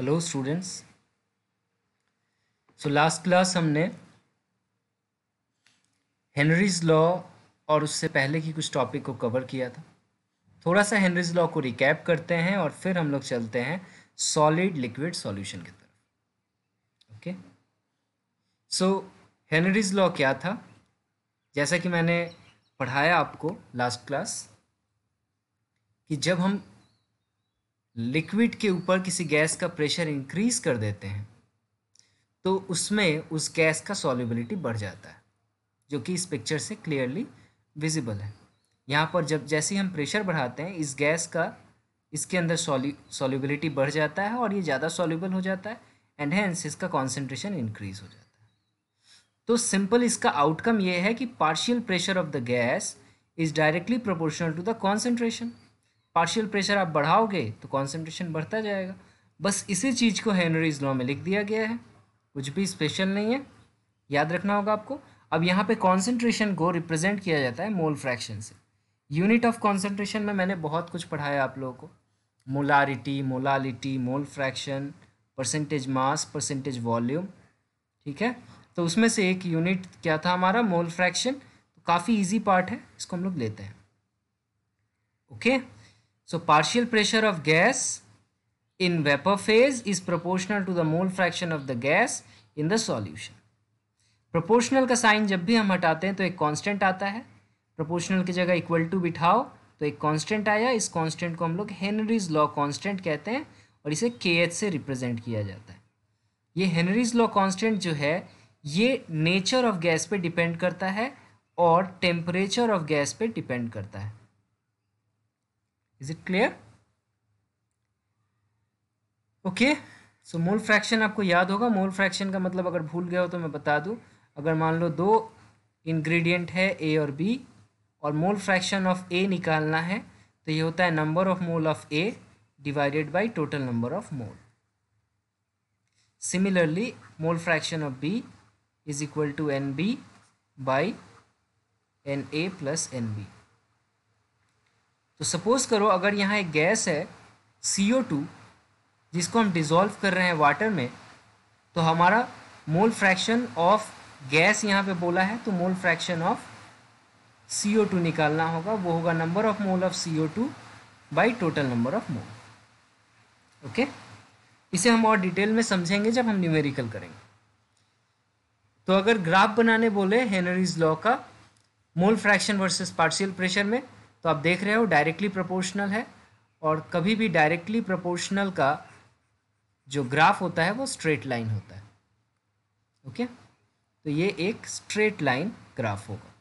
Hello students so last class हमने Henry's law और उससे पहले की कुछ टॉपिक को कवर किया था थोड़ा सा हेनरीज लॉ को रिकैप करते हैं और फिर हम लोग चलते हैं सॉलिड लिक्विड सॉल्यूशन की तरफ ओके सो हेनरीज लॉ क्या था जैसा कि मैंने पढ़ाया आपको लास्ट क्लास कि जब हम लिक्विड के ऊपर किसी गैस का प्रेशर इंक्रीज कर देते हैं तो उसमें उस गैस का सॉलिबिलिटी बढ़ जाता है जो कि इस पिक्चर से क्लियरली विजिबल है यहाँ पर जब जैसे ही हम प्रेशर बढ़ाते हैं इस गैस का इसके अंदर सॉलिबिलिटी बढ़ जाता है और ये ज़्यादा सॉल्यूबल हो जाता है एंड हैंस इसका कॉन्सेंट्रेशन इंक्रीज हो जाता है तो सिंपल इसका आउटकम ये है कि partial pressure of the gas is directly proportional to the concentration partial pressure आप बढ़ाओगे तो कॉन्सेंट्रेशन बढ़ता जाएगा बस इसी चीज़ को हेनरीज लॉ में लिख दिया गया है कुछ भी स्पेशल नहीं है याद रखना होगा आपको अब यहाँ पे कॉन्सेंट्रेशन को रिप्रेजेंट किया जाता है मोल फ्रैक्शन से यूनिट ऑफ कॉन्सेंट्रेशन में मैंने बहुत कुछ पढ़ाया आप लोगों को molarity molality mole fraction percentage mass percentage volume ठीक है तो उसमें से एक यूनिट क्या था हमारा मोल फ्रैक्शन तो काफ़ी ईजी पार्ट है इसको हम लोग लेते हैं okay okay? So partial pressure of gas in vapor phase is proportional to the mole fraction of the gas in the solution. Proportional का साइन जब भी हम हटाते हैं तो एक कांस्टेंट आता है प्रोपोर्शनल की जगह इक्वल टू बिठाओ तो एक कांस्टेंट आया इस कांस्टेंट को हम लोग हेनरीज लॉ कांस्टेंट कहते हैं और इसे के एच से रिप्रेजेंट किया जाता है ये हेनरीज लॉ कांस्टेंट जो है ये नेचर ऑफ गैस पे डिपेंड करता है और टेम्परेचर ऑफ गैस पे डिपेंड करता है is it clear okay so mole fraction आपको याद होगा मोल फ्रैक्शन का मतलब अगर भूल गए हो तो मैं बता दूं अगर मान लो दो इंग्रेडिएंट है ए और बी और मोल फ्रैक्शन ऑफ ए निकालना है तो ये होता है number of mole of A divided by total number of mole similarly mole fraction of b is equal to nb by na plus nb तो सपोज़ करो अगर यहाँ एक गैस है सी ओ टू जिसको हम डिज़ोल्व कर रहे हैं वाटर में तो हमारा मोल फ्रैक्शन ऑफ गैस यहाँ पे बोला है तो mole fraction of C O two निकालना होगा वो होगा number of mole of C O two by total number of mole okay इसे हम और डिटेल में समझेंगे जब हम न्यूमेरिकल करेंगे तो अगर ग्राफ बनाने बोले हेनरीज लॉ का mole fraction versus partial pressure में तो आप देख रहे हो डायरेक्टली प्रोपोर्शनल है और कभी भी डायरेक्टली प्रोपोर्शनल का जो ग्राफ होता है वो स्ट्रेट लाइन होता है ओके okay? तो ये एक स्ट्रेट लाइन ग्राफ होगा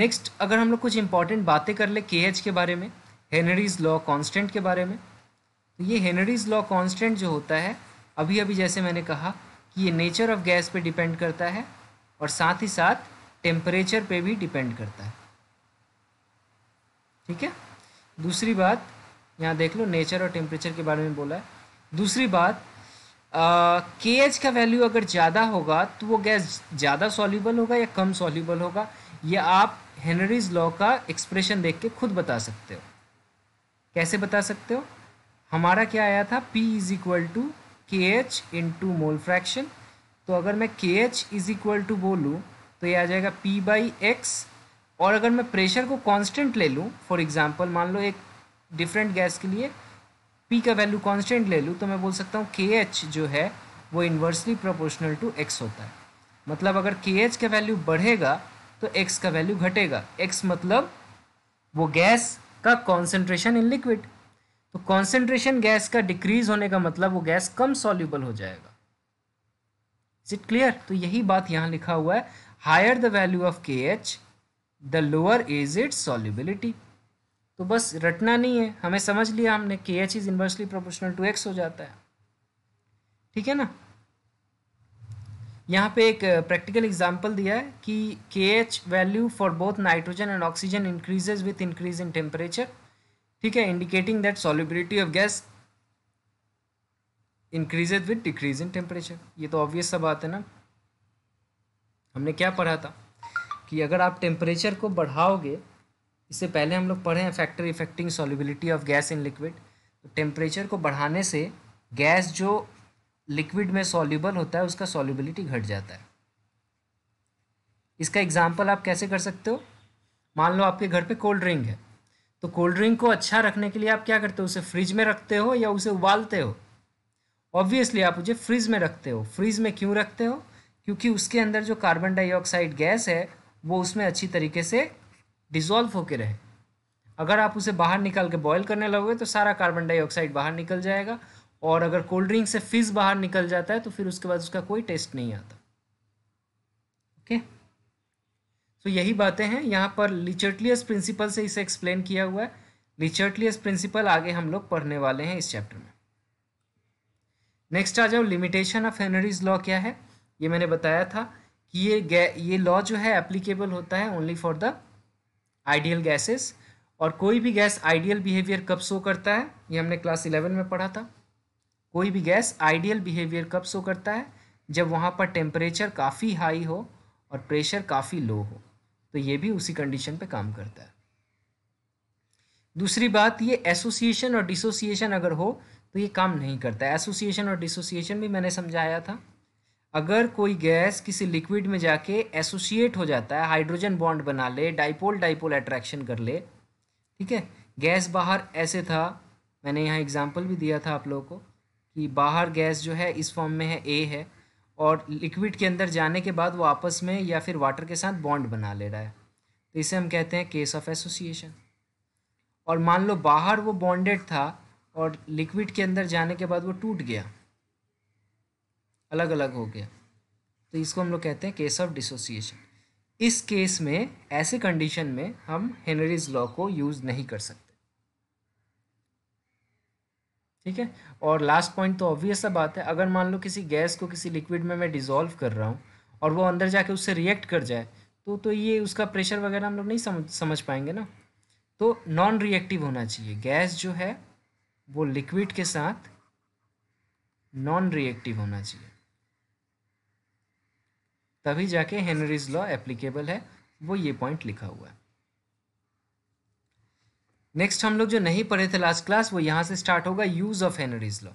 नेक्स्ट अगर हम लोग कुछ इंपॉर्टेंट बातें कर ले के के बारे में हेनरीज लॉ कांस्टेंट के बारे में तो ये हेनरीज लॉ कांस्टेंट जो होता है अभी अभी जैसे मैंने कहा कि ये नेचर ऑफ गैस पे डिपेंड करता है और साथ ही साथ टेम्परेचर पे भी डिपेंड करता है ठीक है दूसरी बात यहाँ देख लो नेचर और टेम्परेचर के बारे में बोला है दूसरी बात के एच का वैल्यू अगर ज़्यादा होगा तो वो गैस ज़्यादा सॉल्यूबल होगा या कम सॉल्यूबल होगा ये आप हेनरीज लॉ का एक्सप्रेशन देख के खुद बता सकते हो कैसे बता सकते हो हमारा क्या आया था P is equal to K H into mole fraction तो अगर मैं के एच इज इक्वल टू बोलूँ तो ये आ जाएगा पी बाई एक्स और अगर मैं प्रेशर को कांस्टेंट ले लूँ फॉर एग्जांपल मान लो एक डिफरेंट गैस के लिए पी का वैल्यू कांस्टेंट ले लूँ तो मैं बोल सकता हूँ के एच जो है वो इन्वर्सली प्रोपोर्शनल टू एक्स होता है मतलब अगर के एच का वैल्यू बढ़ेगा तो एक्स का वैल्यू घटेगा एक्स मतलब वो गैस का कॉन्सेंट्रेशन इन लिक्विड तो कॉन्सेंट्रेशन गैस का डिक्रीज होने का मतलब वो गैस कम सॉल्यूबल हो जाएगा इज इट क्लियर तो यही बात यहाँ लिखा हुआ है higher the value of K H the lower is its solubility तो बस रटना नहीं है हमें समझ लिया हमने K H is inversely proportional to X हो जाता है ठीक है ना यहाँ पे एक प्रैक्टिकल uh, एग्जांपल दिया है कि K H value for both nitrogen and oxygen increases with increase in temperature ठीक है indicating that solubility of gas increases with decrease in temperature ये तो ऑब्वियस सा बात है ना हमने क्या पढ़ा था कि अगर आप टेम्परेचर को बढ़ाओगे इससे पहले हम लोग पढ़े हैं factor affecting solubility of gas in liquid तो टेम्परेचर को बढ़ाने से गैस जो लिक्विड में सॉल्यूबल होता है उसका सॉल्युबिलिटी घट जाता है इसका एग्जाम्पल आप कैसे कर सकते हो मान लो आपके घर पे कोल्ड ड्रिंक है तो कोल्ड ड्रिंक को अच्छा रखने के लिए आप क्या करते हो उसे फ्रिज में रखते हो या उसे उबालते हो ऑब्वियसली आप उसे फ्रिज में रखते हो फ्रिज में क्यों रखते हो क्योंकि उसके अंदर जो कार्बन डाइऑक्साइड गैस है वो उसमें अच्छी तरीके से डिज़ोल्व होकर रहे अगर आप उसे बाहर निकाल के बॉयल करने लगोगे तो सारा कार्बन डाइऑक्साइड बाहर निकल जाएगा और अगर कोल्ड ड्रिंक से फिज़ बाहर निकल जाता है तो फिर उसके बाद उसका कोई टेस्ट नहीं आता ओके तो यही बातें हैं यहाँ पर लिचर्टलियस प्रिंसिपल से इसे एक्सप्लेन किया हुआ है लिचर्टलियस प्रिंसिपल आगे हम लोग पढ़ने वाले हैं इस चैप्टर में नेक्स्ट आ जाओ लिमिटेशन ऑफ हेनरीज लॉ क्या है ये मैंने बताया था कि ये ये लॉ जो है एप्लीकेबल होता है only for the ideal gases और कोई भी गैस आइडियल बिहेवियर कब शो करता है ये हमने क्लास इलेवन में पढ़ा था कोई भी गैस आइडियल बिहेवियर कब शो करता है जब वहाँ पर टेम्परेचर काफ़ी हाई हो और प्रेशर काफ़ी लो हो तो ये भी उसी कंडीशन पे काम करता है दूसरी बात ये एसोसिएशन और डिसोसिएशन अगर हो तो ये काम नहीं करता है एसोसिएशन और डिसोसिएशन भी मैंने समझाया था अगर कोई गैस किसी लिक्विड में जाके एसोसिएट हो जाता है हाइड्रोजन बॉन्ड बना ले डाइपोल डाइपोल अट्रैक्शन कर ले ठीक है गैस बाहर ऐसे था मैंने यहाँ एग्जाम्पल भी दिया था आप लोगों को कि बाहर गैस जो है इस फॉर्म में है ए है और लिक्विड के अंदर जाने के बाद वो आपस में या फिर वाटर के साथ बॉन्ड बना ले रहा है तो इसे हम कहते हैं केस ऑफ एसोसिएशन और मान लो बाहर वो बॉन्डेड था और लिक्विड के अंदर जाने के बाद वो टूट गया अलग अलग हो गया तो इसको हम लोग कहते हैं केस ऑफ डिसोसिएशन इस केस में ऐसे कंडीशन में हम हेनरीज लॉ को यूज़ नहीं कर सकते ठीक है और लास्ट पॉइंट तो ऑब्वियस सा बात है अगर मान लो किसी गैस को किसी लिक्विड में मैं डिज़ोल्व कर रहा हूँ और वो अंदर जाके उससे रिएक्ट कर जाए तो तो ये उसका प्रेशर वगैरह हम लोग नहीं समझ समझ पाएंगे ना तो नॉन रिएक्टिव होना चाहिए गैस जो है वो लिक्विड के साथ नॉन रिएक्टिव होना चाहिए तभी जाके हेनरीज लॉ एप्लीकेबल है वो ये पॉइंट लिखा हुआ है नेक्स्ट हम लोग जो नहीं पढ़े थे लास्ट क्लास वो यहाँ से स्टार्ट होगा use of Henry's law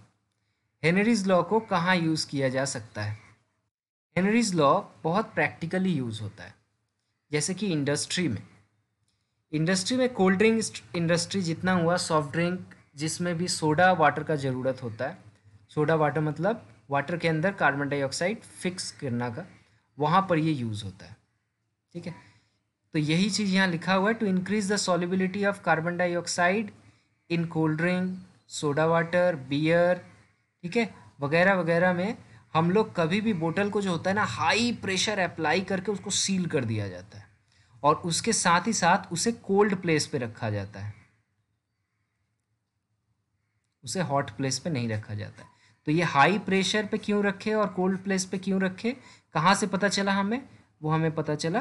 Henry's law को कहाँ यूज़ किया जा सकता है हेनरीज लॉ बहुत प्रैक्टिकली यूज़ होता है जैसे कि इंडस्ट्री में इंडस्ट्री में कोल्ड ड्रिंक इंडस्ट्री जितना हुआ सॉफ्ट ड्रिंक जिसमें भी सोडा वाटर का ज़रूरत होता है सोडा वाटर मतलब वाटर के अंदर कार्बन डाइऑक्साइड फिक्स करना का वहाँ पर ये यूज़ होता है ठीक है तो यही चीज़ यहाँ लिखा हुआ है to increase the solubility of carbon dioxide in cold drink soda water beer ठीक है वगैरह वगैरह में हम लोग कभी भी बोतल को जो होता है ना हाई प्रेशर अप्लाई करके उसको सील कर दिया जाता है और उसके साथ ही साथ उसे कोल्ड प्लेस पे रखा जाता है उसे हॉट प्लेस पे नहीं रखा जाता है तो ये हाई प्रेशर पे क्यों रखे और कोल्ड प्लेस पे क्यों रखे कहाँ से पता चला हमें वो हमें पता चला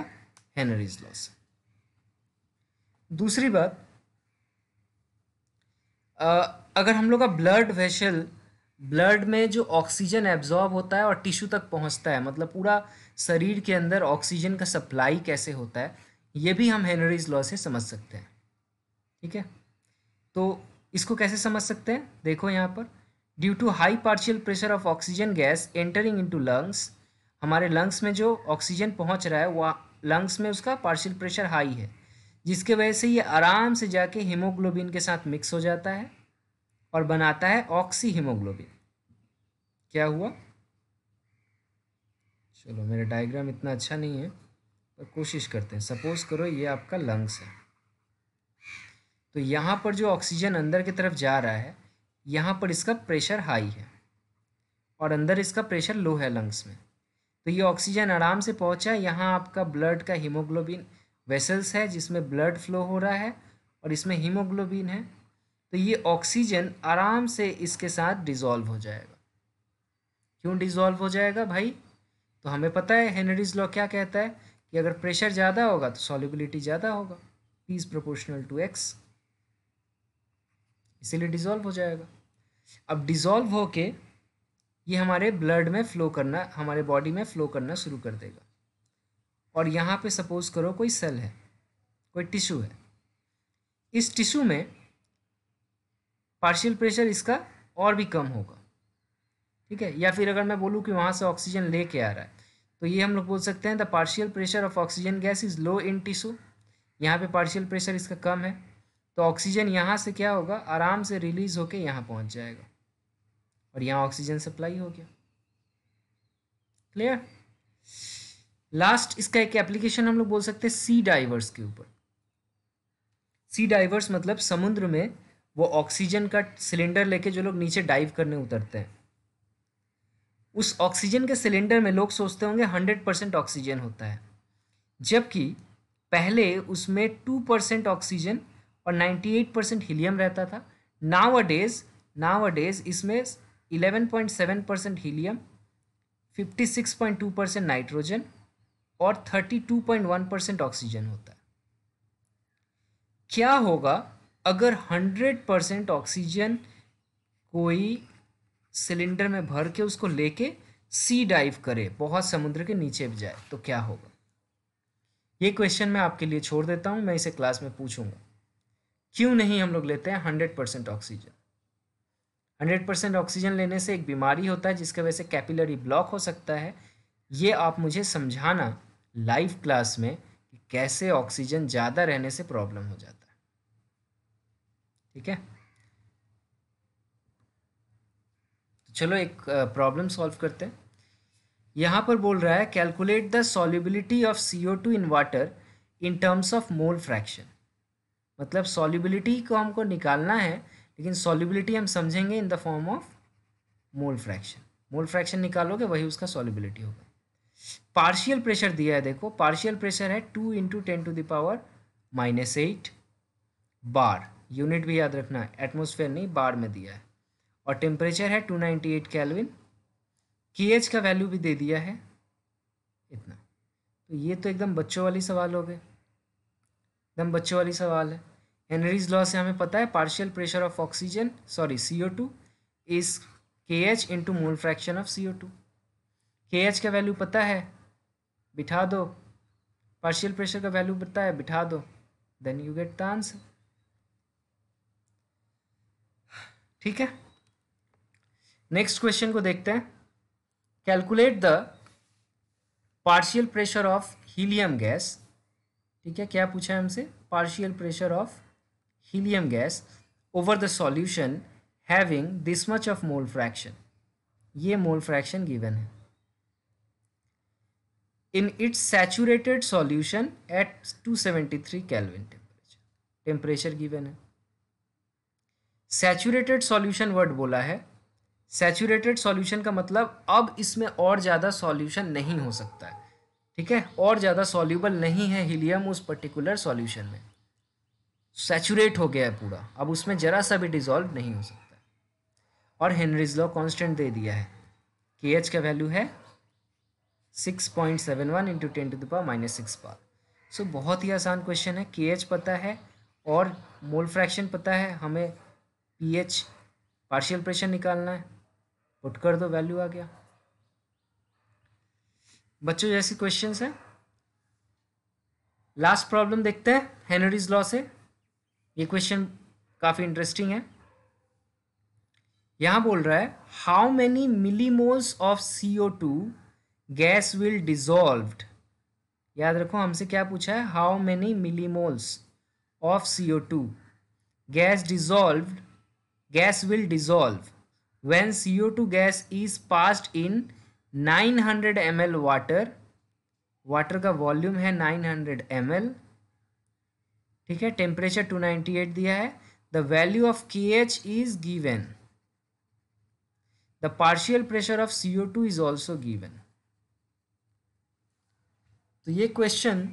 हैनरीज लॉ से दूसरी बात अगर हम लोग का ब्लड वेशल ब्लड में जो ऑक्सीजन एब्जॉर्ब होता है और टिश्यू तक पहुंचता है मतलब पूरा शरीर के अंदर ऑक्सीजन का सप्लाई कैसे होता है ये भी हम हेनरीज लॉ से समझ सकते हैं ठीक है तो इसको कैसे समझ सकते हैं देखो यहाँ पर due to high partial pressure of oxygen gas entering into lungs हमारे लंग्स में जो ऑक्सीजन पहुंच रहा है वह लंग्स में उसका पार्शियल प्रेशर हाई है जिसके वजह से ये आराम से जाके हीमोग्लोबिन के साथ मिक्स हो जाता है और बनाता है ऑक्सी हीमोग्लोबिन क्या हुआ चलो मेरा डायग्राम इतना अच्छा नहीं है पर कोशिश करते हैं सपोज करो ये आपका लंग्स है तो यहाँ पर जो ऑक्सीजन अंदर की तरफ जा रहा है यहाँ पर इसका प्रेशर हाई है और अंदर इसका प्रेशर लो है लंग्स में तो ये ऑक्सीजन आराम से पहुंचा यहाँ आपका ब्लड का हीमोग्लोबिन वेसल्स है जिसमें ब्लड फ्लो हो रहा है और इसमें हीमोग्लोबिन है तो ये ऑक्सीजन आराम से इसके साथ डिज़ोल्व हो जाएगा क्यों डिज़ोल्व हो जाएगा भाई तो हमें पता है हेनरीज लॉ क्या कहता है कि अगर प्रेशर ज़्यादा होगा तो सॉलिबिलिटी ज़्यादा होगा पीज प्रोपोर्शनल टू एक्स इसीलिए डिज़ोल्व हो जाएगा अब डिज़ोल्व होके ये हमारे ब्लड में फ्लो करना हमारे बॉडी में फ्लो करना शुरू कर देगा और यहाँ पे सपोज करो कोई सेल है कोई टिश्यू है इस टिश्यू में पार्शियल प्रेशर इसका और भी कम होगा ठीक है या फिर अगर मैं बोलूँ कि वहाँ से ऑक्सीजन लेके आ रहा है तो ये हम लोग बोल सकते हैं the partial pressure of oxygen gas is low in tissue यहाँ पे पार्शियल प्रेशर इसका कम है तो ऑक्सीजन यहाँ से क्या होगा आराम से रिलीज़ होके यहाँ पहुँच जाएगा और यहाँ ऑक्सीजन सप्लाई हो गया क्लियर लास्ट इसका एक एप्लीकेशन हम लोग बोल सकते हैं सी डाइवर्स के ऊपर सी डाइवर्स मतलब समुद्र में वो ऑक्सीजन का सिलेंडर लेके जो लोग नीचे डाइव करने उतरते हैं उस ऑक्सीजन के सिलेंडर में लोग सोचते होंगे हंड्रेड परसेंट ऑक्सीजन होता है जबकि पहले उसमें टू परसेंट ऑक्सीजन और नाइन्टी एट परसेंट हीलियम रहता था नाव अडेज नाव अडेज इसमें 11.7 परसेंट हीलियम 56.2 परसेंट नाइट्रोजन और 32.1 परसेंट ऑक्सीजन होता है क्या होगा अगर 100 परसेंट ऑक्सीजन कोई सिलेंडर में भर के उसको लेके सी डाइव करे बहुत समुद्र के नीचे जाए तो क्या होगा ये क्वेश्चन मैं आपके लिए छोड़ देता हूँ मैं इसे क्लास में पूछूंगा क्यों नहीं हम लोग लेते हैं hundred percent oxygen hundred percent oxygen लेने से एक बीमारी होता है जिसकी वजह से कैपिलरी ब्लॉक हो सकता है ये आप मुझे समझाना लाइव क्लास में कि कैसे ऑक्सीजन ज़्यादा रहने से प्रॉब्लम हो जाता है ठीक है तो चलो एक प्रॉब्लम सॉल्व करते हैं यहाँ पर बोल रहा है calculate the solubility of C O two in water in terms of mole fraction मतलब सॉलिबिलिटी को हमको निकालना है लेकिन सॉलिबिलिटी हम समझेंगे in the form of mole fraction mole fraction निकालोगे वही उसका सॉलिबिलिटी होगा पार्शियल प्रेशर दिया है देखो पार्शियल प्रेशर है two into ten to the power minus eight bar unit भी याद रखना है एटमोसफेयर नहीं बार में दिया है और टेम्परेचर है two ninety eight kelvin K H का वैल्यू भी दे दिया है इतना तो ये तो एकदम बच्चों वाली सवाल हो गए एकदम बच्चों वाली सवाल है हेनरीज लॉ से हमें पता है partial pressure of oxygen sorry C O two is K H into mole fraction of C O two K H का वैल्यू पता है बिठा दो पार्शियल प्रेशर का वैल्यू पता है बिठा दो then you get the answer ठीक है नेक्स्ट क्वेश्चन को देखते हैं calculate the partial pressure of helium gas ठीक है क्या पूछा है हमसे partial pressure of helium gas over the solution having this much of mole fraction. ये mole fraction given है. In its saturated solution at 273 Kelvin temperature. Temperature given है. Saturated solution word बोला है. सैचुरेटेड सॉल्यूशन का मतलब अब इसमें और ज़्यादा सॉल्यूशन नहीं हो सकता है ठीक है और ज़्यादा सॉल्यूबल नहीं है हीलियम उस पर्टिकुलर सॉल्यूशन में सेचूरेट हो गया है पूरा अब उसमें ज़रा सा भी डिज़ोल्व नहीं हो सकता और हेनरीज लॉ कॉन्स्टेंट दे दिया है के एच का वैल्यू है six point seven one into ten to the power minus six bar so बहुत ही आसान क्वेश्चन है के एच पता है और मोल फ्रैक्शन पता है हमें पी एच पार्शियल प्रेशर निकालना है उट कर दो वैल्यू आ गया बच्चों जैसे क्वेश्चन है लास्ट प्रॉब्लम देखते हैं हेनरीज लॉ से ये क्वेश्चन काफ़ी इंटरेस्टिंग है यहां बोल रहा है how many millimoles of C O two gas will dissolved याद रखो हमसे क्या पूछा है how many millimoles of C O two gas dissolve gas will dissolve O two gas is passed in nine 900 ml water, water का volume है 900 ml ठीक है टेम्परेचर 298 दिया है the value of K H is given the partial pressure of C O two is also given तो ये question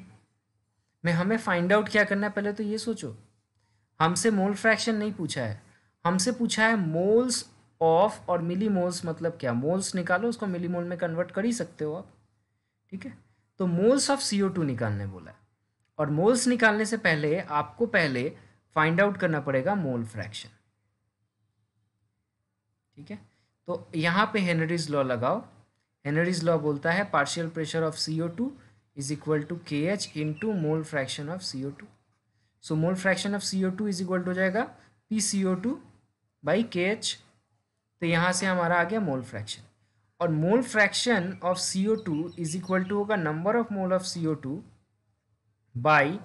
में हमें फाइंड आउट क्या करना है पहले तो ये सोचो हमसे मोल फ्रैक्शन नहीं पूछा है हमसे पूछा है मोल्स ऑफ और मिली मोल्स मतलब क्या मोल्स निकालो उसको मिली मोल में कन्वर्ट कर ही सकते हो आप ठीक है तो moles of C O two निकालने बोला है और मोल्स निकालने से पहले आपको पहले फाइंड आउट करना पड़ेगा मोल फ्रैक्शन ठीक है तो यहाँ पे हेनरीज लॉ लगाओ हेनरीज लॉ बोलता है partial pressure of C O two is equal to K H into mole fraction of C O two so mole fraction of C O two is equal to हो जाएगा P C O two by K H तो यहाँ से हमारा आ गया mole fraction और mole fraction of C O two is equal to होगा number of mole of C O two by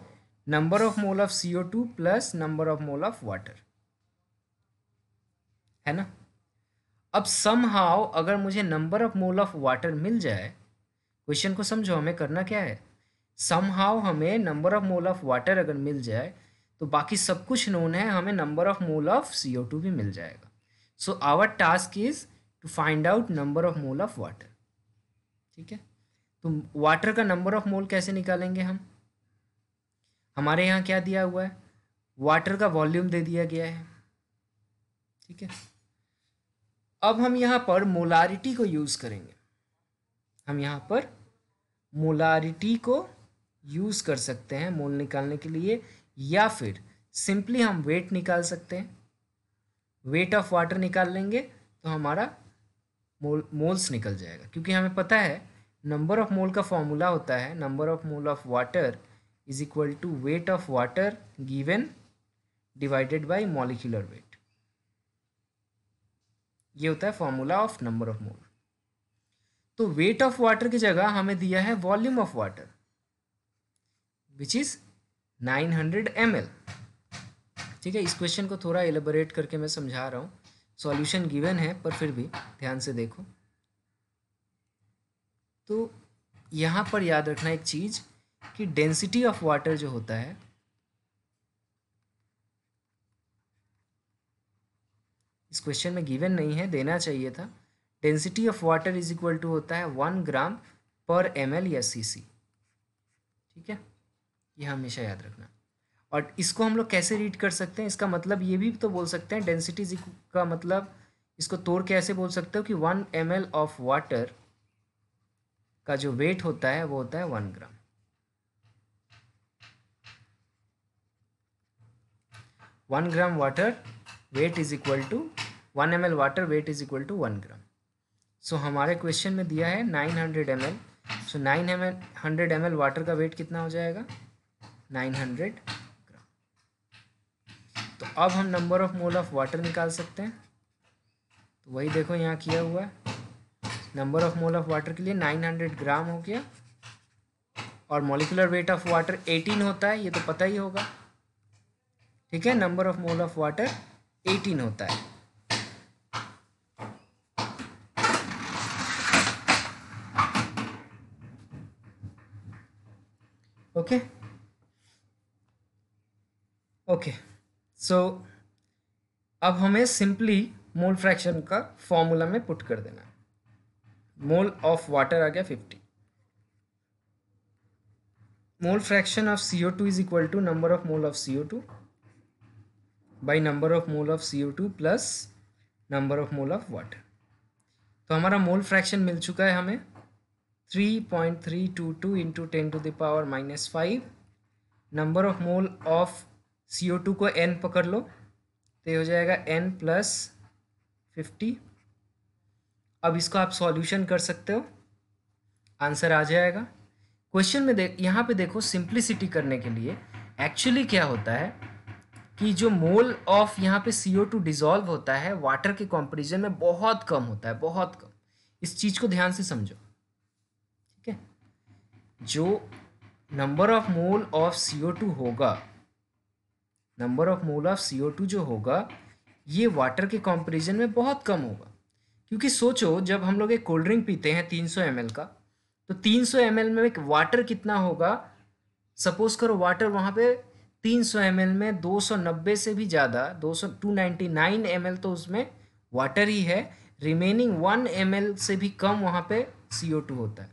number of mole of CO2 plus number of mole of water है ना अब सम हाउ अगर मुझे number of mole of water मिल जाए question को समझो हमें करना क्या है सम हाउ हमें number of mole of water अगर मिल जाए तो बाकी सब कुछ नोन है हमें number of mole of C O two भी मिल जाएगा so our task is to find out number of mole of water ठीक है तो वाटर का नंबर ऑफ मोल कैसे निकालेंगे हम हमारे यहाँ क्या दिया हुआ है वाटर का वॉल्यूम दे दिया गया है ठीक है अब हम यहाँ पर मोलारिटी को यूज़ करेंगे हम यहाँ पर मोलारिटी को यूज़ कर सकते हैं मोल निकालने के लिए या फिर सिंपली हम वेट निकाल सकते हैं वेट ऑफ वाटर निकाल लेंगे तो हमारा मोल मोल्स निकल जाएगा क्योंकि हमें पता है नंबर ऑफ मोल का फॉर्मूला होता है number of mole of water is equal to weight of water given divided by molecular weight ये होता है formula of number of mole तो वेट ऑफ वाटर की जगह हमें दिया है volume of water which is 900 hundred ठीक है इस क्वेश्चन को थोड़ा एलेबोरेट करके मैं समझा रहा हूँ सॉल्यूशन गिवन है पर फिर भी ध्यान से देखो तो यहाँ पर याद रखना एक चीज़ कि डेंसिटी ऑफ वाटर जो होता है इस क्वेश्चन में गिवन नहीं है देना चाहिए था density of water is equal to होता है वन ग्राम पर एम या सी ठीक है ये हमेशा याद रखना और इसको हम लोग कैसे रीड कर सकते हैं इसका मतलब ये भी तो बोल सकते हैं डेंसिटी का मतलब इसको तोड़ के ऐसे बोल सकते हो कि वन एम ऑफ वाटर का जो वेट होता है वो होता है one gram 1 gram water weight is equal to 1 ml water weight is equal to one gram so so, हमारे क्वेश्चन में दिया है 900 हंड्रेड M L so nine M L hundred M L water का वेट कितना हो जाएगा 900 ग्राम तो अब हम number of mole of water निकाल सकते हैं तो वही देखो यहाँ किया हुआ है number of mole of water के लिए 900 ग्राम हो गया और मॉलिकुलर वेट ऑफ वाटर 18 होता है ये तो पता ही होगा ठीक है number of mole of water 18 होता है ओके ओके सो अब हमें सिंपली मोल फ्रैक्शन का फॉर्मूला में पुट कर देना मोल ऑफ वाटर आ गया 50 mole fraction of CO two is equal to number of mole of two by number of mole of CO2 plus number of mole of water तो हमारा mole fraction मिल चुका है हमें 3.322 point three two two into ten to the power minus five number of mole of C O two को N पकड़ लो तो ये हो जाएगा एन प्लस फिफ्टी अब इसको आप सॉल्यूशन कर सकते हो आंसर आ जाएगा क्वेश्चन में देख यहाँ पे देखो सिंप्लिसिटी करने के लिए एक्चुअली क्या होता है कि जो मोल ऑफ यहाँ पे सी ओ टू डिजॉल्व होता है वाटर के कॉम्पेरिजन में बहुत कम होता है बहुत कम इस चीज़ को ध्यान से समझो ठीक है जो number of mole of C O two होगा number of mole of C O two जो होगा ये वाटर के कॉम्पेरिजन में बहुत कम होगा क्योंकि सोचो जब हम लोग एक कोल्ड ड्रिंक पीते हैं तीन सौ एम एल का तो तीन सौ एम एल में एक वाटर कितना होगा सपोज करो वाटर वहाँ पे 300 सौ में 290 से भी ज़्यादा 200 एम एल तो उसमें वाटर ही है रिमेनिंग वन एम से भी कम वहाँ पे सी होता है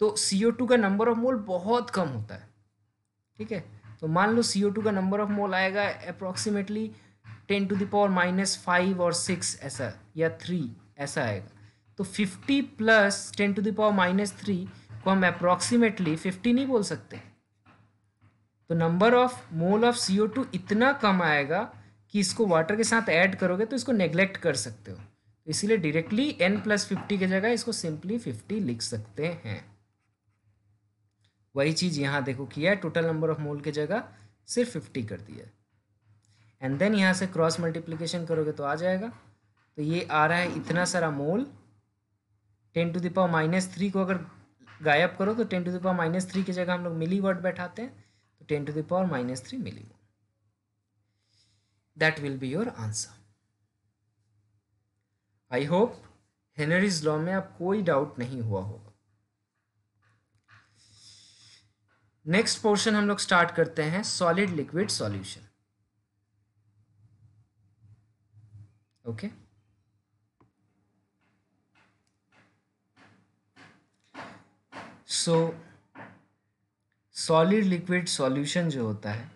तो सी का नंबर ऑफ मोल बहुत कम होता है ठीक है तो मान लो सी का नंबर ऑफ मोल आएगा approximately ten to the power minus five और सिक्स ऐसा या थ्री ऐसा आएगा तो fifty plus ten to the power minus three को हम अप्रॉक्सीमेटली फिफ्टी नहीं बोल सकते तो number of mole of C two इतना कम आएगा कि इसको वाटर के साथ ऐड करोगे तो इसको नेग्लेक्ट कर सकते हो तो इसीलिए डायरेक्टली एन प्लस फिफ्टी की जगह इसको सिंपली फिफ्टी लिख सकते हैं वही चीज़ यहाँ देखो किया है टोटल नंबर ऑफ मोल की जगह सिर्फ फिफ्टी कर दिया एंड देन यहाँ से क्रॉस मल्टीप्लीकेशन करोगे तो आ जाएगा तो ये आ रहा है इतना सारा mole ten to the power minus three को अगर गायब करो तो ten to the power minus three की जगह हम लोग मिली वर्ड बैठाते हैं ten two to the power minus 3 that will be your answer I hope Henry's law में आप कोई डाउट नहीं हुआ होगा नेक्स्ट पोर्शन हम लोग स्टार्ट करते हैं solid liquid solution okay so solid liquid solution जो होता है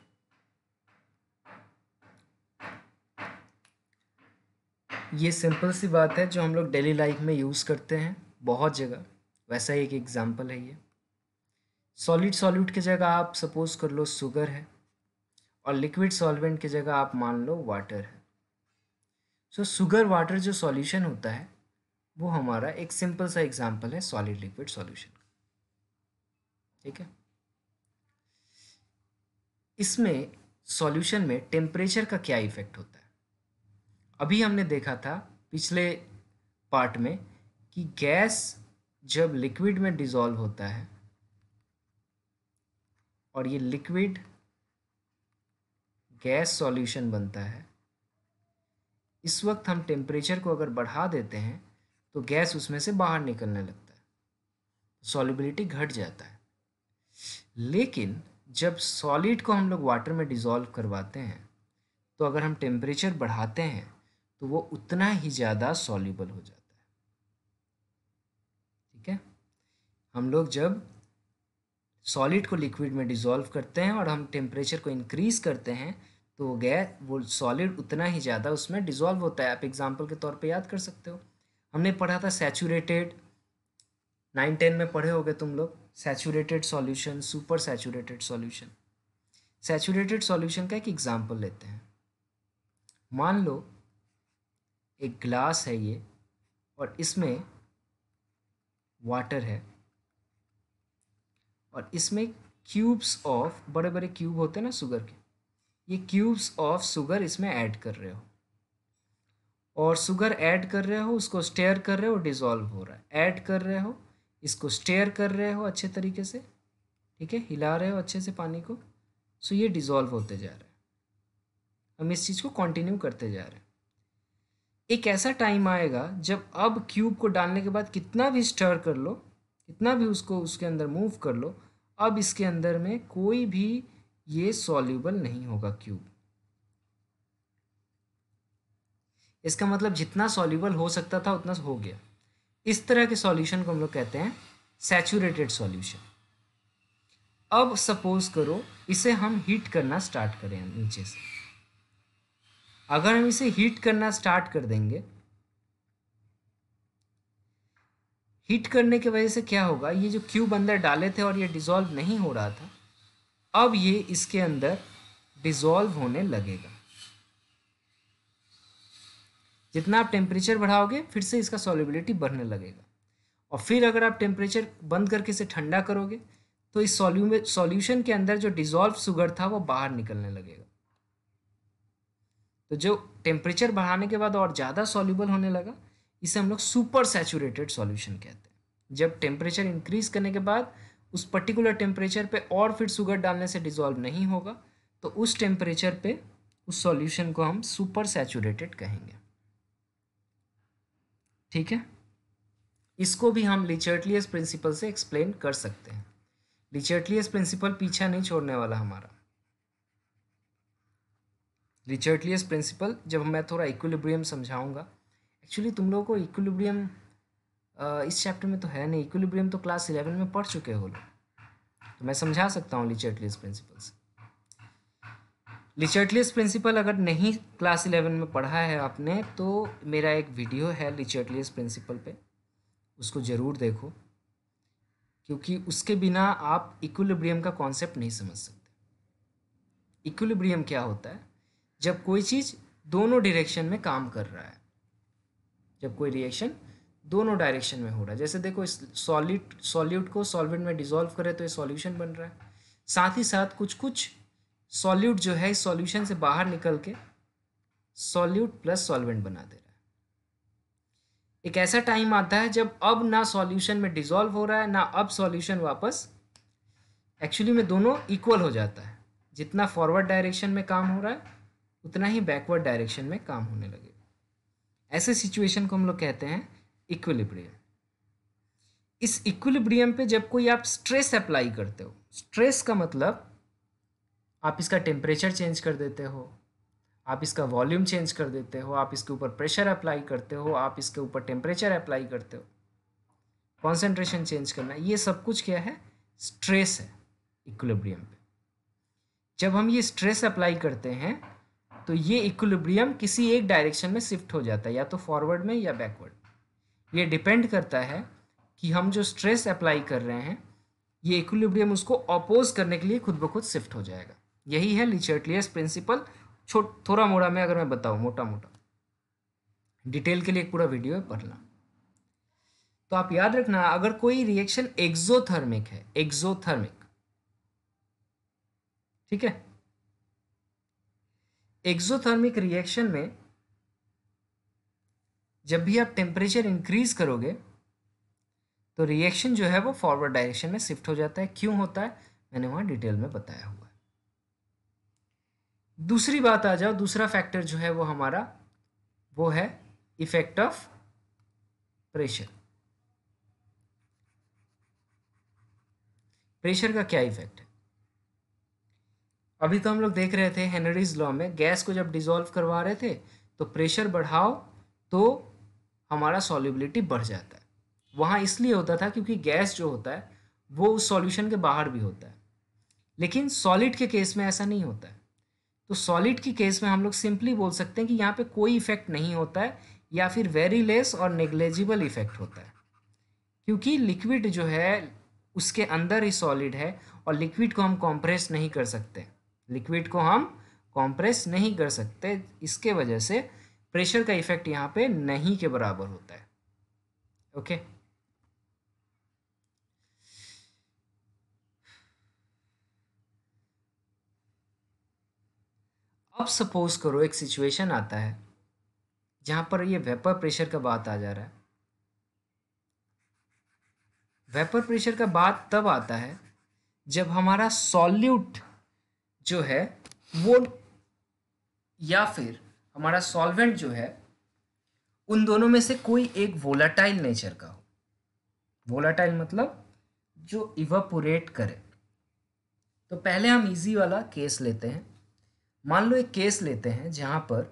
ये सिंपल सी बात है जो हम लोग डेली लाइफ में यूज़ करते हैं बहुत जगह वैसा ही एक एग्जांपल है ये सॉलिड सॉल्यूट की जगह आप सपोज कर लो सुगर है और लिक्विड सॉल्वेंट की जगह आप मान लो वाटर है सो सुगर वाटर जो सॉल्यूशन होता है वो हमारा एक सिंपल सा एग्जांपल है सॉलिड लिक्विड सॉल्यूशन ठीक है इसमें सॉल्यूशन में टेम्परेचर का क्या इफ़ेक्ट होता है अभी हमने देखा था पिछले पार्ट में कि गैस जब लिक्विड में डिज़ोल्व होता है और ये लिक्विड गैस सॉल्यूशन बनता है इस वक्त हम टेम्परेचर को अगर बढ़ा देते हैं तो गैस उसमें से बाहर निकलने लगता है सॉल्युबिलिटी घट जाता है लेकिन जब सॉलिड को हम लोग वाटर में डिज़ोल्व करवाते हैं तो अगर हम टेम्परेचर बढ़ाते हैं तो वो उतना ही ज़्यादा सॉल्यूबल हो जाता है ठीक है हम लोग जब सॉलिड को लिक्विड में डिज़ोल्व करते हैं और हम टेम्परेचर को इंक्रीज़ करते हैं तो वो गैस वो सॉलिड उतना ही ज़्यादा उसमें डिज़ोल्व होता है आप एग्जाम्पल के तौर पे याद कर सकते हो हमने पढ़ा था सैचुरेटेड नाइन टेन में पढ़े होगे तुम लोग saturated solution super saturated solution saturated solution का एक एग्जाम्पल लेते हैं मान लो एक ग्लास है ये और इसमें वाटर है और इसमें क्यूब्स ऑफ बड़े बड़े क्यूब होते हैं ना शुगर के ये क्यूब्स ऑफ शुगर इसमें ऐड कर रहे हो और शुगर ऐड कर रहे हो उसको स्टेयर कर रहे हो डिज़ोल्व हो रहा है ऐड कर रहे हो इसको स्टेयर कर रहे हो अच्छे तरीके से ठीक है हिला रहे हो अच्छे से पानी को सो ये डिज़ोल्व होते जा रहे हैं हम इस चीज़ को कंटिन्यू करते जा रहे हैं एक ऐसा टाइम आएगा जब अब क्यूब को डालने के बाद कितना भी स्टर कर लो कितना भी उसको उसके अंदर मूव कर लो अब इसके अंदर में कोई भी ये सॉल्यूबल नहीं होगा क्यूब इसका मतलब जितना सॉल्यूबल हो सकता था उतना हो गया इस तरह के सॉल्यूशन को हम लोग कहते हैं सैचुरेटेड सॉल्यूशन अब सपोज करो इसे हम हीट करना स्टार्ट करें नीचे से अगर हम इसे हीट करना स्टार्ट कर देंगे हीट करने की वजह से क्या होगा ये जो क्यूब अंदर डाले थे और ये डिज़ोल्व नहीं हो रहा था अब ये इसके अंदर डिज़ोल्व होने लगेगा जितना आप टेम्परेचर बढ़ाओगे फिर से इसका सॉलिबिलिटी बढ़ने लगेगा और फिर अगर आप टेम्परेचर बंद करके इसे ठंडा करोगे तो इस सॉल्यूशन के अंदर जो डिजॉल्व शुगर था वो बाहर निकलने लगेगा तो जो टेम्परेचर बढ़ाने के बाद और ज़्यादा सॉल्यूबल होने लगा इसे हम लोग सुपर सैचुरेटेड सॉल्यूशन कहते हैं जब टेम्परेचर इंक्रीज करने के बाद उस पर्टिकुलर टेम्परेचर पे और फिर शुगर डालने से डिजॉल्व नहीं होगा तो उस टेम्परेचर पे उस सॉल्यूशन को हम सुपर सैचुरेटेड कहेंगे ठीक है इसको भी हम लिचर्टलियस प्रिंसिपल से एक्सप्लेन कर सकते हैं लिचर्टलियस प्रिंसिपल पीछा नहीं छोड़ने वाला हमारा रिचर्टलियस प्रिंसिपल जब मैं थोड़ा इक्विलिब्रियम समझाऊंगा एक्चुअली तुम लोगों को इक्विलिब्रियम इस चैप्टर में तो है नहीं इक्विलिब्रियम तो क्लास इलेवन में पढ़ चुके हो लोग तो मैं समझा सकता हूँ लिचर्टलियस प्रिंसिपल से लिचर्टलिस प्रिंसिपल अगर नहीं क्लास इलेवन में पढ़ा है आपने तो मेरा एक वीडियो है लिचर्टलिस प्रिंसिपल पे उसको ज़रूर देखो क्योंकि उसके बिना आप इक्विलिब्रियम का कॉन्सेप्ट नहीं समझ सकते इक्विलिब्रियम क्या होता है जब कोई चीज़ दोनों डायरेक्शन में काम कर रहा है जब कोई रिएक्शन दोनों डायरेक्शन में हो रहा है जैसे देखो इस सॉलिड सॉल्यूट को सॉल्वेंट में डिजोल्व करें तो ये सॉल्यूशन बन रहा है साथ ही साथ कुछ कुछ सॉल्यूट जो है इस सॉल्यूशन से बाहर निकल के सॉल्यूट प्लस सॉल्वेंट बना दे रहा है एक ऐसा टाइम आता है जब अब ना सॉल्यूशन में डिजॉल्व हो रहा है ना अब सॉल्यूशन वापस एक्चुअली में दोनों इक्वल हो जाता है जितना फॉरवर्ड डायरेक्शन में काम हो रहा है उतना ही बैकवर्ड डायरेक्शन में काम होने लगेगा ऐसे सिचुएशन को हम लोग कहते हैं इक्विलिब्रियम इस इक्विलिब्रियम पे जब कोई आप स्ट्रेस अप्लाई करते हो स्ट्रेस का मतलब आप इसका टेम्परेचर चेंज कर देते हो आप इसका वॉल्यूम चेंज कर देते हो आप इसके ऊपर प्रेशर अप्लाई करते हो आप इसके ऊपर टेम्परेचर अप्लाई करते हो कॉन्सेंट्रेशन चेंज करना ये सब कुछ क्या है स्ट्रेस है इक्वलिब्रियम पे जब हम ये स्ट्रेस अप्लाई करते हैं तो ये इक्वलिब्रियम किसी एक डायरेक्शन में शिफ्ट हो जाता है या तो फॉरवर्ड में या बैकवर्ड ये डिपेंड करता है कि हम जो स्ट्रेस अप्लाई कर रहे हैं ये इक्वलिब्रियम उसको अपोज करने के लिए खुद ब खुद शिफ्ट हो जाएगा यही है लिचर्टलियस प्रिंसिपल छोट थोड़ा मोड़ा में अगर मैं बताऊँ मोटा मोटा डिटेल के लिए एक पूरा वीडियो है पढ़ना तो आप याद रखना अगर कोई रिएक्शन एक्सोथर्मिक है एक्सोथर्मिक ठीक है एक्सोथर्मिक रिएक्शन में जब भी आप टेम्परेचर इंक्रीज करोगे तो रिएक्शन जो है वो फॉरवर्ड डायरेक्शन में शिफ्ट हो जाता है क्यों होता है मैंने वहां डिटेल में बताया हुआ दूसरी बात आ जाओ दूसरा फैक्टर जो है वो हमारा वो है इफेक्ट ऑफ प्रेशर प्रेशर का क्या इफेक्ट है अभी तो हम लोग देख रहे थे हेनरीज लॉ में गैस को जब डिजोल्व करवा रहे थे तो प्रेशर बढ़ाओ तो हमारा सॉल्युबिलिटी बढ़ जाता है वहां इसलिए होता था क्योंकि गैस जो होता है वो उस सॉल्यूशन के बाहर भी होता है लेकिन सॉलिड के केस में ऐसा नहीं होता है तो सॉलिड की केस में हम लोग सिंपली बोल सकते हैं कि यहाँ पे कोई इफेक्ट नहीं होता है या फिर वेरी लेस और नेग्लेजिबल इफेक्ट होता है क्योंकि लिक्विड जो है उसके अंदर ही सॉलिड है और लिक्विड को हम कॉम्प्रेस नहीं कर सकते लिक्विड को हम कॉम्प्रेस नहीं कर सकते इसके वजह से प्रेशर का इफेक्ट यहाँ पे नहीं के बराबर होता है ओके okay? अब सपोज करो एक सिचुएशन आता है जहां पर ये वेपर प्रेशर का बात आ जा रहा है वेपर प्रेशर का बात तब आता है जब हमारा सॉल्यूट जो है वो या फिर हमारा सॉल्वेंट जो है उन दोनों में से कोई एक वोलाटाइल नेचर का हो वोलाटाइल मतलब जो इवापोरेट करे तो पहले हम इजी वाला केस लेते हैं मान लो एक केस लेते हैं जहाँ पर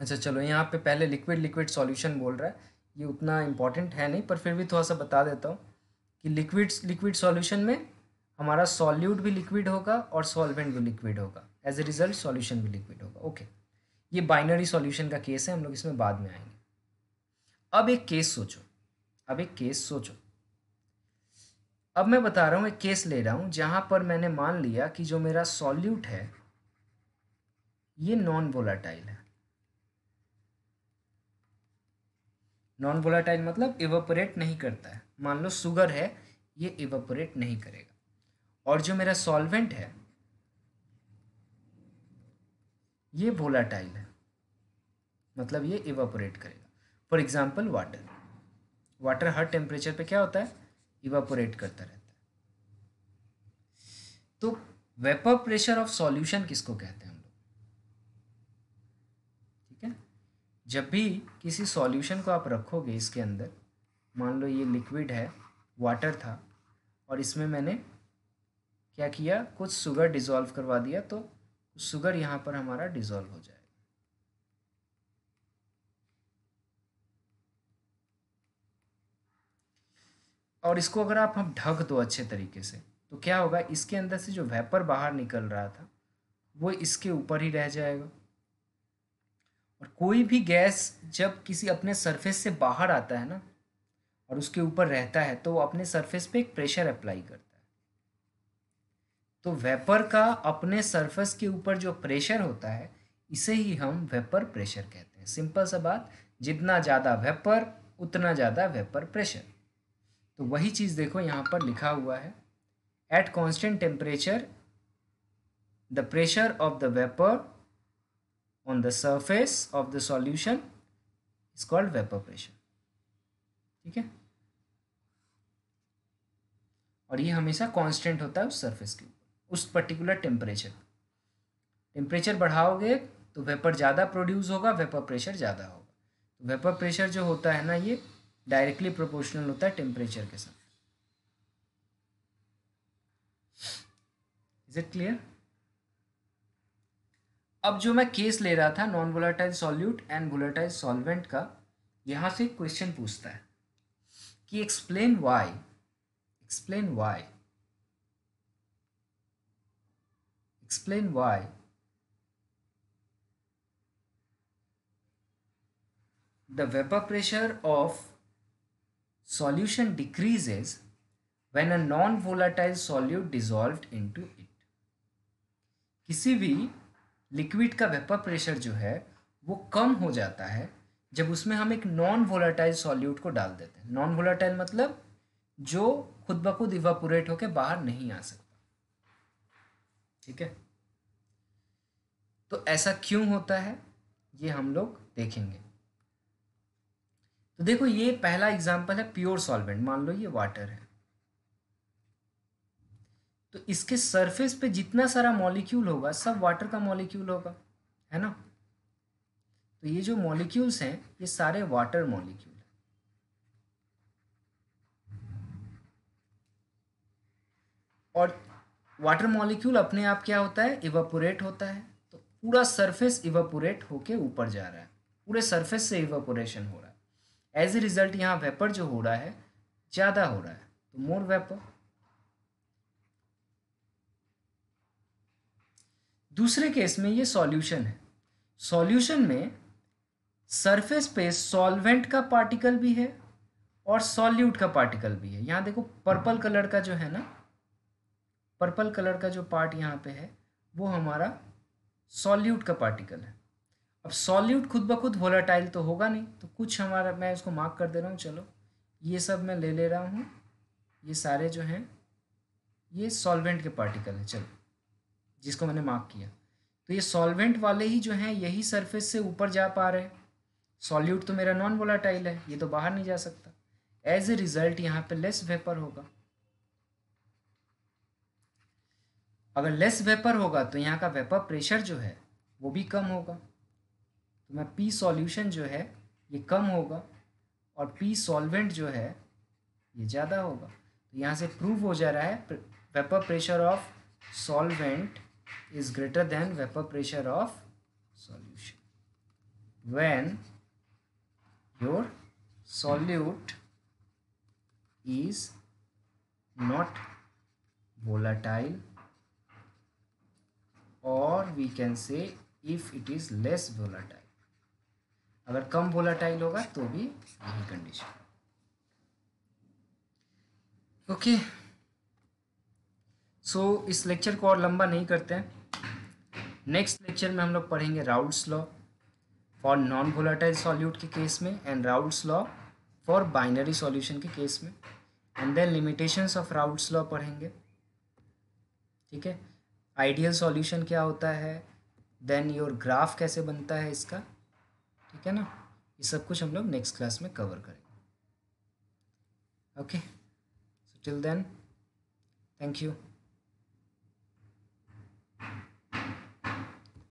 अच्छा चलो यहाँ पे पहले लिक्विड लिक्विड सॉल्यूशन बोल रहा है ये उतना इम्पॉर्टेंट है नहीं पर फिर भी थोड़ा सा बता देता हूँ कि लिक्विड लिक्विड सॉल्यूशन में हमारा सॉल्यूट भी लिक्विड होगा और सॉल्वेंट भी लिक्विड होगा एज ए रिजल्ट सॉल्यूशन भी लिक्विड होगा ओके ये बाइनरी सॉल्यूशन का केस है हम लोग इसमें बाद में आएंगे अब एक केस सोचो अब एक केस सोचो अब मैं बता रहा हूँ एक केस ले रहा हूँ जहाँ पर मैंने मान लिया कि जो मेरा सॉल्यूट है ये नॉन वोलाटाइल है नॉन वोलाटाइल मतलब इवोपरेट नहीं करता है मान लो सुगर है ये इवोपरेट नहीं करेगा और जो मेरा सॉल्वेंट है ये वोलाटाइल है मतलब ये इवेपोरेट करेगा फॉर एग्जाम्पल वाटर वाटर हर टेम्परेचर पे क्या होता है इवापोरेट करता रहता है तो वेपर प्रेशर ऑफ सॉल्यूशन किसको कहते हैं हम लोग ठीक है जब भी किसी सॉल्यूशन को आप रखोगे इसके अंदर मान लो ये लिक्विड है वाटर था और इसमें मैंने क्या किया कुछ शुगर डिज़ोल्व करवा दिया तो शुगर यहाँ पर हमारा डिज़ोल्व हो जाए और इसको अगर आप हम ढक दो अच्छे तरीके से तो क्या होगा इसके अंदर से जो वेपर बाहर निकल रहा था वो इसके ऊपर ही रह जाएगा और कोई भी गैस जब किसी अपने सरफेस से बाहर आता है ना और उसके ऊपर रहता है तो वो अपने सरफेस पे एक प्रेशर अप्लाई करता है तो वेपर का अपने सरफेस के ऊपर जो प्रेशर होता है इसे ही हम वेपर प्रेशर कहते हैं सिंपल सा बात जितना ज़्यादा वेपर उतना ज़्यादा वेपर प्रेशर तो वही चीज़ देखो यहाँ पर लिखा हुआ है at constant temperature the pressure of the vapour on the surface of the solution is called vapour pressure ठीक है और ये हमेशा कांस्टेंट होता है उस सरफेस के ऊपर उस पर्टिकुलर टेम्परेचर टेम्परेचर बढ़ाओगे तो वेपर ज़्यादा प्रोड्यूस होगा वेपर प्रेशर ज़्यादा होगा तो वेपर प्रेशर जो होता है ना ये डायरेक्टली प्रोपोर्शनल होता है टेम्परेचर के साथ इज इट क्लियर अब जो मैं केस ले रहा था non volatile solute and volatile solvent का यहां से क्वेश्चन पूछता है कि explain why explain why explain why the vapour pressure of solution decreases when a non-volatile solute dissolved into it. किसी भी लिक्विड का वेपर प्रेशर जो है वो कम हो जाता है जब उसमें हम एक नॉन वोलाटाइल सॉल्यूट को डाल देते हैं नॉन वोलाटाइल मतलब जो खुद ब खुद इवापोरेट होकर बाहर नहीं आ सकता ठीक है तो ऐसा क्यों होता है ये हम लोग देखेंगे तो देखो ये पहला एग्जाम्पल है प्योर सॉल्वेंट मान लो ये वाटर है तो इसके सरफेस पे जितना सारा मॉलिक्यूल होगा सब वाटर का मॉलिक्यूल होगा है ना तो ये जो मॉलिक्यूल्स हैं ये सारे वाटर मॉलिक्यूल और वाटर मॉलिक्यूल अपने आप क्या होता है इवापोरेट होता है तो पूरा सरफेस इवापोरेट होके ऊपर जा रहा है पूरे सरफेस से इवापोरेशन हो रहा है एज ए रिजल्ट यहाँ वेपर जो हो रहा है ज़्यादा हो रहा है तो मोर वेपर दूसरे केस में ये सॉल्यूशन है सॉल्यूशन में सरफेस पे सॉल्वेंट का पार्टिकल भी है और सॉल्यूट का पार्टिकल भी है यहाँ देखो पर्पल कलर का जो है ना पर्पल कलर का जो पार्ट यहाँ पे है वो हमारा सॉल्यूट का पार्टिकल है अब सॉल्यूट खुद ब खुद वोलाटाइल तो होगा नहीं तो कुछ हमारा मैं उसको मार्क कर दे रहा हूँ चलो ये सब मैं ले ले रहा हूँ ये सारे जो हैं ये सॉल्वेंट के पार्टिकल हैं चलो जिसको मैंने मार्क किया तो ये सॉल्वेंट वाले ही जो हैं यही सरफेस से ऊपर जा पा रहे हैं सॉल्यूट तो मेरा नॉन वोलाटाइल है ये तो बाहर नहीं जा सकता एज ए रिजल्ट यहाँ पर लेस वेपर होगा अगर लेस वेपर होगा तो यहाँ का वेपर प्रेशर जो है वो भी कम होगा तो मैं पी सॉल्यूशन जो है ये कम होगा और पी सॉल्वेंट जो है ये ज़्यादा होगा तो यहाँ से प्रूव हो जा रहा है vapour pressure of solvent is greater than vapour pressure of solution when your solute is not volatile और we can say if it is less volatile अगर कम वोलाटाइल होगा तो भी यही कंडीशन ओके सो इस लेक्चर को और लंबा नहीं करते हैं नेक्स्ट लेक्चर में हम लोग पढ़ेंगे Raoult's law for non volatile solute के केस में and Raoult's law for binary solution के केस में and then limitations of Raoult's law पढ़ेंगे ठीक है आइडियल सॉल्यूशन क्या होता है देन योर ग्राफ कैसे बनता है इसका ठीक है ना ये सब कुछ हम लोग नेक्स्ट क्लास में कवर करेंगे okay so till then thank you